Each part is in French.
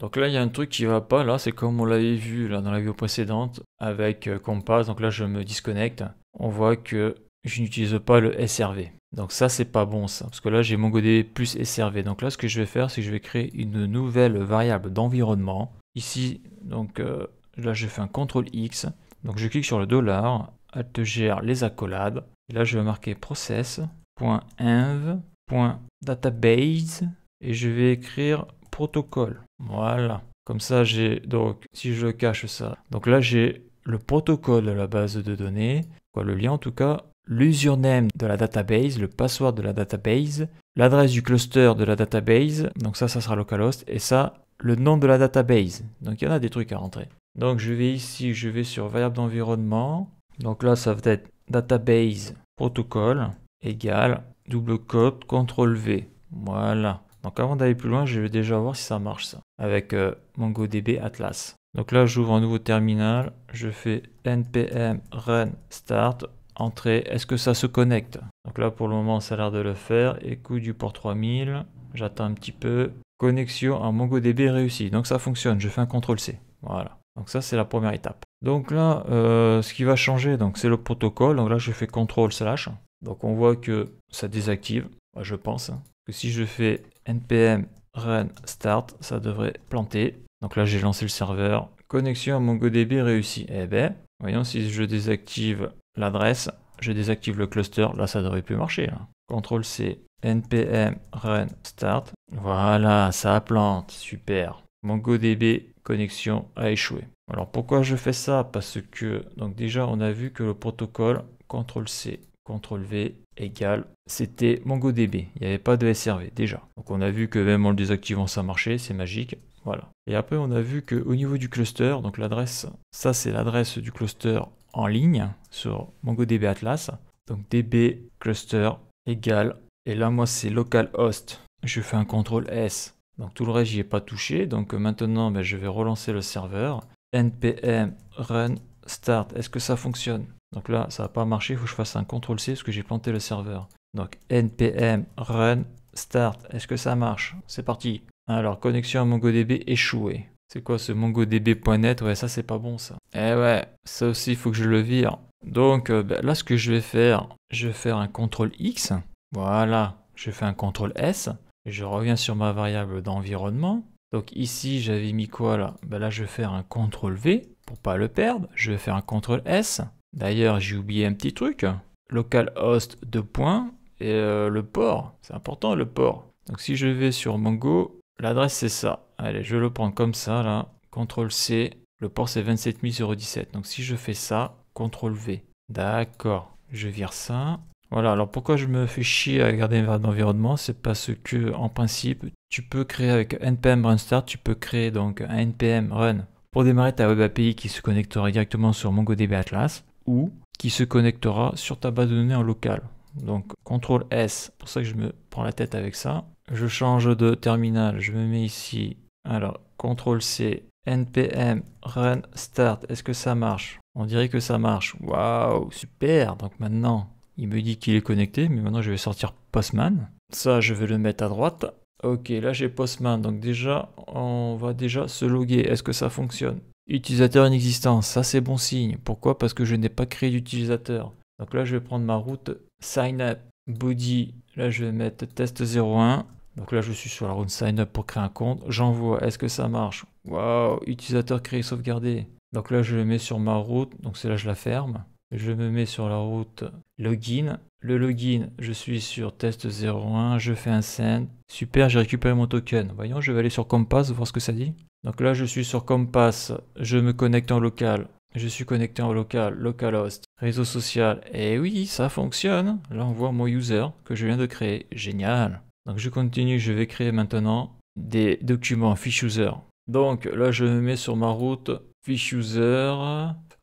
Donc là, il y a un truc qui va pas, là, c'est comme on l'avait vu là, dans la vidéo précédente avec euh, Compass, donc là, je me disconnecte. On voit que je n'utilise pas le SRV. Donc ça, c'est pas bon, ça, parce que là, j'ai MongoDB plus SRV. Donc là, ce que je vais faire, c'est que je vais créer une nouvelle variable d'environnement. Ici, donc euh, là, je fais un CTRL-X. Donc je clique sur le dollar, te gère les accolades. Et là, je vais marquer process.env.database et je vais écrire protocole. Voilà. Comme ça, j'ai donc si je cache ça. Donc là, j'ai le protocole de la base de données, quoi le lien en tout cas, l'username de la database, le password de la database, l'adresse du cluster de la database. Donc ça, ça sera localhost et ça, le nom de la database. Donc il y en a des trucs à rentrer. Donc je vais ici, je vais sur variable d'environnement. Donc là, ça va être database protocole égale double code contrôle V. Voilà. Donc avant d'aller plus loin, je vais déjà voir si ça marche ça, avec euh, MongoDB Atlas. Donc là, j'ouvre un nouveau terminal, je fais npm run start, entrée, est-ce que ça se connecte Donc là, pour le moment, ça a l'air de le faire, écoute du port 3000, j'attends un petit peu, connexion à MongoDB réussie, donc ça fonctionne, je fais un CTRL-C, voilà. Donc ça, c'est la première étape. Donc là, euh, ce qui va changer, c'est le protocole, donc là, je fais CTRL slash, donc on voit que ça désactive, je pense hein. que si je fais npm run start, ça devrait planter. Donc là, j'ai lancé le serveur. Connexion à MongoDB réussie. Eh ben, voyons si je désactive l'adresse, je désactive le cluster. Là, ça devrait plus marcher. Hein. CTRL C, npm run start. Voilà, ça plante. Super. MongoDB connexion a échoué. Alors pourquoi je fais ça Parce que donc déjà on a vu que le protocole CTRL C CTRL V égale, c'était MongoDB, il n'y avait pas de SRV déjà. Donc on a vu que même en le désactivant ça marchait, c'est magique, voilà. Et après on a vu qu'au niveau du cluster, donc l'adresse, ça c'est l'adresse du cluster en ligne sur MongoDB Atlas, donc DB cluster égale, et là moi c'est localhost, je fais un CTRL S, donc tout le reste j'y ai pas touché, donc maintenant ben, je vais relancer le serveur, npm run start, est-ce que ça fonctionne donc là, ça n'a pas marché, il faut que je fasse un CTRL-C parce que j'ai planté le serveur. Donc npm run start, est-ce que ça marche C'est parti. Alors, connexion à MongoDB échouée. C'est quoi ce mongodb.net Ouais, ça c'est pas bon ça. Eh ouais, ça aussi, il faut que je le vire. Donc euh, ben, là, ce que je vais faire, je vais faire un CTRL X. Voilà, je fais un CTRL S. je reviens sur ma variable d'environnement. Donc ici, j'avais mis quoi là ben, Là, je vais faire un CTRL V pour pas le perdre. Je vais faire un CTRL S. D'ailleurs, j'ai oublié un petit truc. Localhost 2 points et euh, le port. C'est important le port. Donc si je vais sur Mongo, l'adresse c'est ça. Allez, je le prends comme ça là. CTRL C. Le port c'est 27017. Donc si je fais ça, CTRL V. D'accord. Je vire ça. Voilà, alors pourquoi je me fais chier à garder un environnement C'est parce que, en principe, tu peux créer avec npm run start, tu peux créer donc un npm run pour démarrer ta web API qui se connectera directement sur MongoDB Atlas ou qui se connectera sur ta base de données en local. Donc CTRL S, pour ça que je me prends la tête avec ça. Je change de terminal, je me mets ici. Alors CTRL C, npm run start, est-ce que ça marche On dirait que ça marche. Waouh, super Donc maintenant, il me dit qu'il est connecté, mais maintenant je vais sortir Postman. Ça, je vais le mettre à droite. Ok, là j'ai Postman, donc déjà, on va déjà se loguer. Est-ce que ça fonctionne Utilisateur inexistant, ça c'est bon signe. Pourquoi Parce que je n'ai pas créé d'utilisateur. Donc là, je vais prendre ma route sign up body. Là, je vais mettre test 01. Donc là, je suis sur la route sign up pour créer un compte. J'envoie. Est-ce que ça marche Waouh Utilisateur créé sauvegardé. Donc là, je le mets sur ma route. Donc c'est là, je la ferme. Je me mets sur la route login. Le login, je suis sur test 01. Je fais un send. Super, j'ai récupéré mon token. Voyons, je vais aller sur Compass voir ce que ça dit. Donc là, je suis sur Compass, je me connecte en local, je suis connecté en local, localhost, réseau social, et oui, ça fonctionne. Là, on voit mon user que je viens de créer, génial. Donc je continue, je vais créer maintenant des documents fiche user. Donc là, je me mets sur ma route fiche user,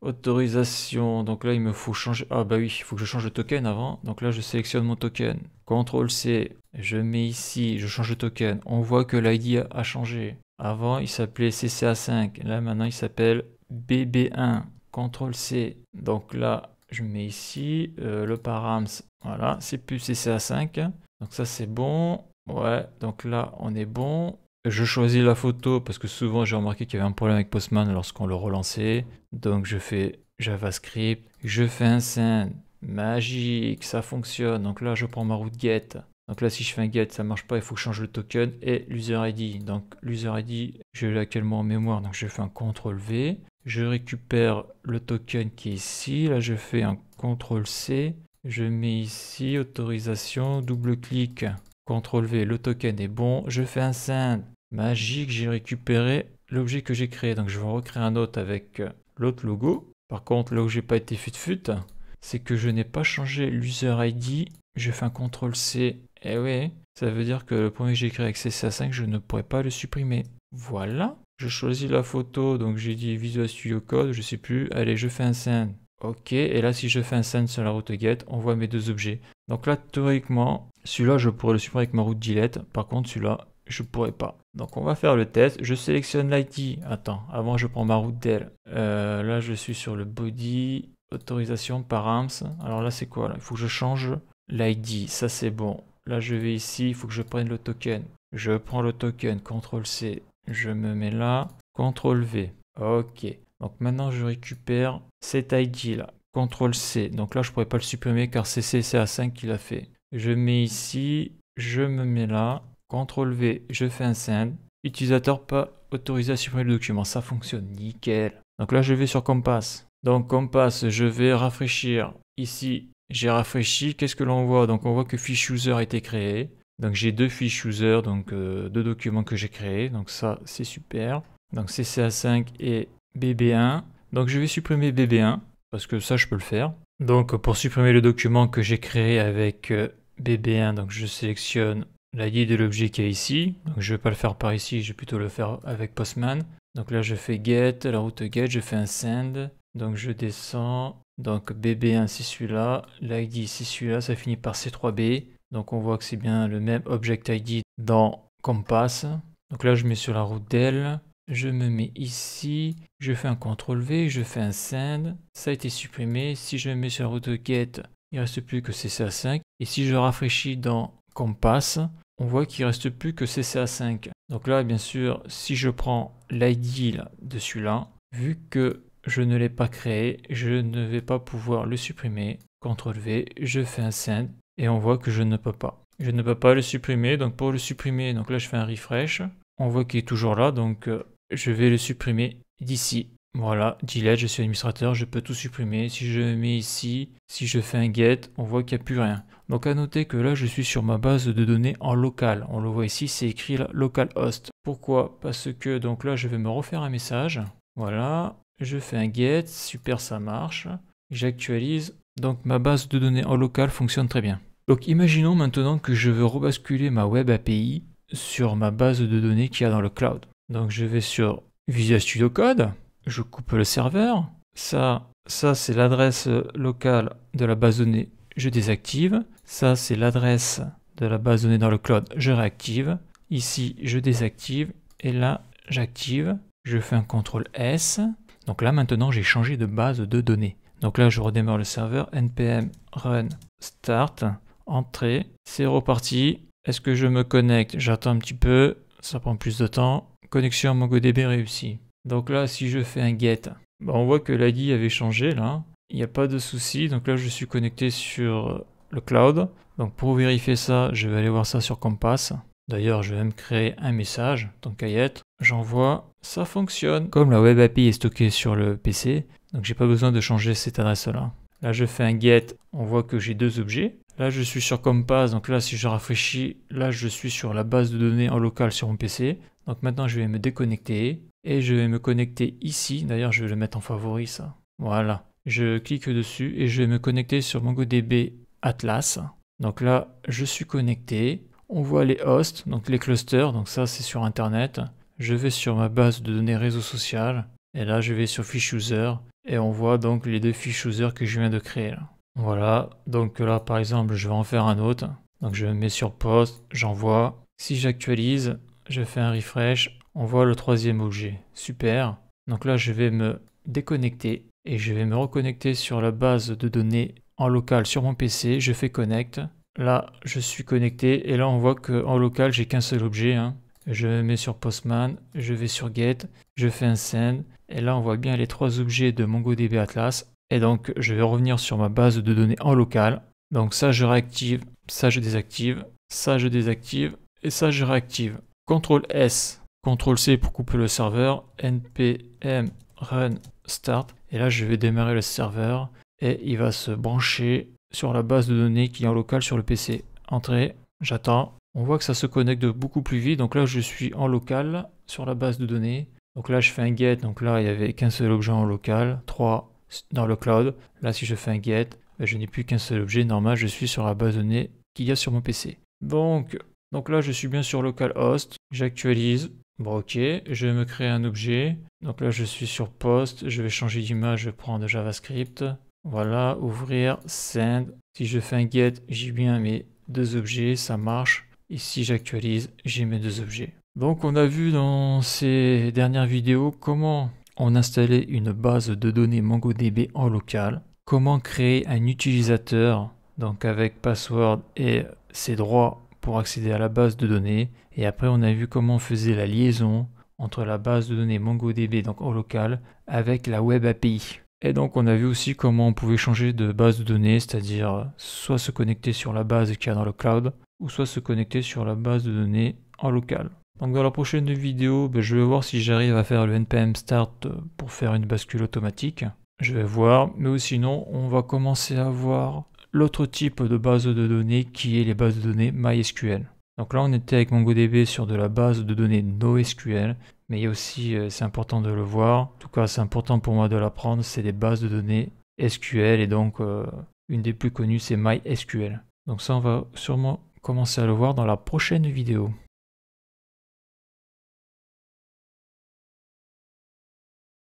autorisation. Donc là, il me faut changer. Ah bah oui, il faut que je change le token avant. Donc là, je sélectionne mon token. CTRL C, je mets ici, je change le token. On voit que l'ID a changé. Avant, il s'appelait CCA5. Là, maintenant, il s'appelle BB1. CTRL C. Donc là, je mets ici euh, le params. Voilà, c'est plus CCA5. Donc ça, c'est bon. Ouais, donc là, on est bon. Je choisis la photo parce que souvent j'ai remarqué qu'il y avait un problème avec Postman lorsqu'on le relançait. Donc je fais JavaScript, je fais un scène. magique, ça fonctionne. Donc là je prends ma route get, donc là, si je fais un get, ça marche pas, il faut changer le token et l'user ID. Donc l'user ID, je l'ai actuellement en mémoire, donc je fais un CTRL V. Je récupère le token qui est ici. Là, je fais un CTRL C. Je mets ici autorisation, double-clic, CTRL V, le token est bon. Je fais un send magique, j'ai récupéré l'objet que j'ai créé. Donc je vais recréer un autre avec euh, l'autre logo. Par contre, là où j'ai pas été fut-fut, c'est que je n'ai pas changé l'user ID. Je fais un CTRL C. Et eh oui, ça veut dire que le premier que j'ai créé avec CCA5, je ne pourrais pas le supprimer. Voilà. Je choisis la photo, donc j'ai dit Visual Studio Code, je sais plus. Allez, je fais un send. Ok, et là si je fais un send sur la route get, on voit mes deux objets. Donc là, théoriquement, celui-là, je pourrais le supprimer avec ma route delete. Par contre, celui-là, je pourrais pas. Donc on va faire le test. Je sélectionne l'ID. Attends, avant je prends ma route del. Euh, là, je suis sur le body autorisation par AMS. Alors là, c'est quoi Il faut que je change l'ID. Ça, c'est bon. Là, je vais ici. Il faut que je prenne le token. Je prends le token. CTRL-C. Je me mets là. CTRL-V. OK. Donc maintenant, je récupère cet ID là. CTRL-C. Donc là, je ne pourrais pas le supprimer car c'est CCA5 qui l'a fait. Je mets ici. Je me mets là. CTRL-V. Je fais un send. Utilisateur pas autorisé à supprimer le document. Ça fonctionne. Nickel. Donc là, je vais sur Compass. Donc on passe, je vais rafraîchir. Ici, j'ai rafraîchi. Qu'est-ce que l'on voit Donc on voit que fiche user a été créé. Donc j'ai deux fiches user, donc euh, deux documents que j'ai créés. Donc ça, c'est super. Donc CCA5 et BB1. Donc je vais supprimer BB1 parce que ça, je peux le faire. Donc pour supprimer le document que j'ai créé avec euh, BB1, donc je sélectionne la l'ID de l'objet qui est ici. Donc je ne vais pas le faire par ici, je vais plutôt le faire avec Postman. Donc là je fais get, la route get, je fais un send. Donc je descends. Donc BB1 c'est celui-là, l'ID c'est celui-là, ça finit par C3B. Donc on voit que c'est bien le même object ID dans Compass. Donc là je mets sur la route d'elle. Je me mets ici, je fais un CTRL V, je fais un send, ça a été supprimé. Si je me mets sur la route get, il reste plus que CCA5. Et si je rafraîchis dans Compass, on voit qu'il reste plus que CCA5. Donc là, bien sûr, si je prends l'ID de celui-là, vu que je ne l'ai pas créé, je ne vais pas pouvoir le supprimer. CTRL V, je fais un send et on voit que je ne peux pas. Je ne peux pas le supprimer, donc pour le supprimer, donc là je fais un refresh. On voit qu'il est toujours là, donc euh, je vais le supprimer d'ici. Voilà, delete, je suis administrateur, je peux tout supprimer. Si je mets ici, si je fais un get, on voit qu'il n'y a plus rien. Donc à noter que là, je suis sur ma base de données en local. On le voit ici, c'est écrit localhost. Pourquoi Parce que donc là, je vais me refaire un message. Voilà, je fais un get, super ça marche. J'actualise. Donc ma base de données en local fonctionne très bien. Donc imaginons maintenant que je veux rebasculer ma web API sur ma base de données qu'il y a dans le cloud. Donc je vais sur Visual Studio Code, je coupe le serveur, ça, ça c'est l'adresse locale de la base de données, je désactive, ça c'est l'adresse de la base de données dans le cloud, je réactive, ici je désactive, et là j'active, je fais un CTRL S, donc là maintenant j'ai changé de base de données. Donc là je redémarre le serveur npm run start entrée c'est reparti. Est-ce que je me connecte J'attends un petit peu, ça prend plus de temps. Connexion MongoDB réussie. Donc là si je fais un get, bah, on voit que l'ID avait changé là. Il n'y a pas de souci. Donc là je suis connecté sur le cloud. Donc pour vérifier ça, je vais aller voir ça sur Compass. D'ailleurs, je vais même créer un message, donc être J'envoie ça fonctionne. Comme la web API est stockée sur le PC, donc j'ai pas besoin de changer cette adresse-là. Là, je fais un get, on voit que j'ai deux objets. Là, je suis sur Compass, donc là, si je rafraîchis, là, je suis sur la base de données en local sur mon PC. Donc maintenant, je vais me déconnecter et je vais me connecter ici. D'ailleurs, je vais le mettre en favori, ça. Voilà. Je clique dessus et je vais me connecter sur MongoDB Atlas. Donc là, je suis connecté. On voit les hosts, donc les clusters, donc ça, c'est sur Internet. Je vais sur ma base de données réseau social, et là je vais sur Fish User, et on voit donc les deux fiches user que je viens de créer. Voilà, donc là par exemple je vais en faire un autre. Donc je me mets sur post, j'envoie. Si j'actualise, je fais un refresh, on voit le troisième objet. Super. Donc là je vais me déconnecter et je vais me reconnecter sur la base de données en local sur mon PC. Je fais connect. Là je suis connecté et là on voit qu'en local j'ai qu'un seul objet. Hein. Je mets sur Postman, je vais sur Get, je fais un send, et là on voit bien les trois objets de MongoDB Atlas. Et donc je vais revenir sur ma base de données en local. Donc ça je réactive, ça je désactive, ça je désactive, et ça je réactive. CTRL S, CTRL C pour couper le serveur, npm run start. Et là je vais démarrer le serveur, et il va se brancher sur la base de données qui est en local sur le PC. Entrée, j'attends, on voit que ça se connecte beaucoup plus vite. Donc là, je suis en local sur la base de données. Donc là, je fais un get. Donc là, il n'y avait qu'un seul objet en local, 3 dans le cloud. Là, si je fais un get, ben, je n'ai plus qu'un seul objet. Normal, je suis sur la base de données qu'il y a sur mon PC. Donc, donc là, je suis bien sur localhost. J'actualise. Bon, ok. Je vais me créer un objet. Donc là, je suis sur post. Je vais changer d'image. Je prends de JavaScript. Voilà, ouvrir, send. Si je fais un get, j'ai bien mes deux objets. Ça marche. Et si j'actualise, j'ai mes deux objets. Donc, on a vu dans ces dernières vidéos comment on installait une base de données MongoDB en local, comment créer un utilisateur, donc avec password et ses droits pour accéder à la base de données. Et après, on a vu comment on faisait la liaison entre la base de données MongoDB, donc en local, avec la Web API. Et donc on a vu aussi comment on pouvait changer de base de données, c'est-à-dire soit se connecter sur la base qu'il y a dans le cloud, ou soit se connecter sur la base de données en local. Donc dans la prochaine vidéo, ben, je vais voir si j'arrive à faire le npm start pour faire une bascule automatique. Je vais voir, mais sinon on va commencer à voir l'autre type de base de données qui est les bases de données MySQL. Donc là on était avec MongoDB sur de la base de données NoSQL mais il y a aussi, euh, c'est important de le voir, en tout cas c'est important pour moi de l'apprendre, c'est des bases de données SQL et donc euh, une des plus connues c'est MySQL. Donc ça on va sûrement commencer à le voir dans la prochaine vidéo.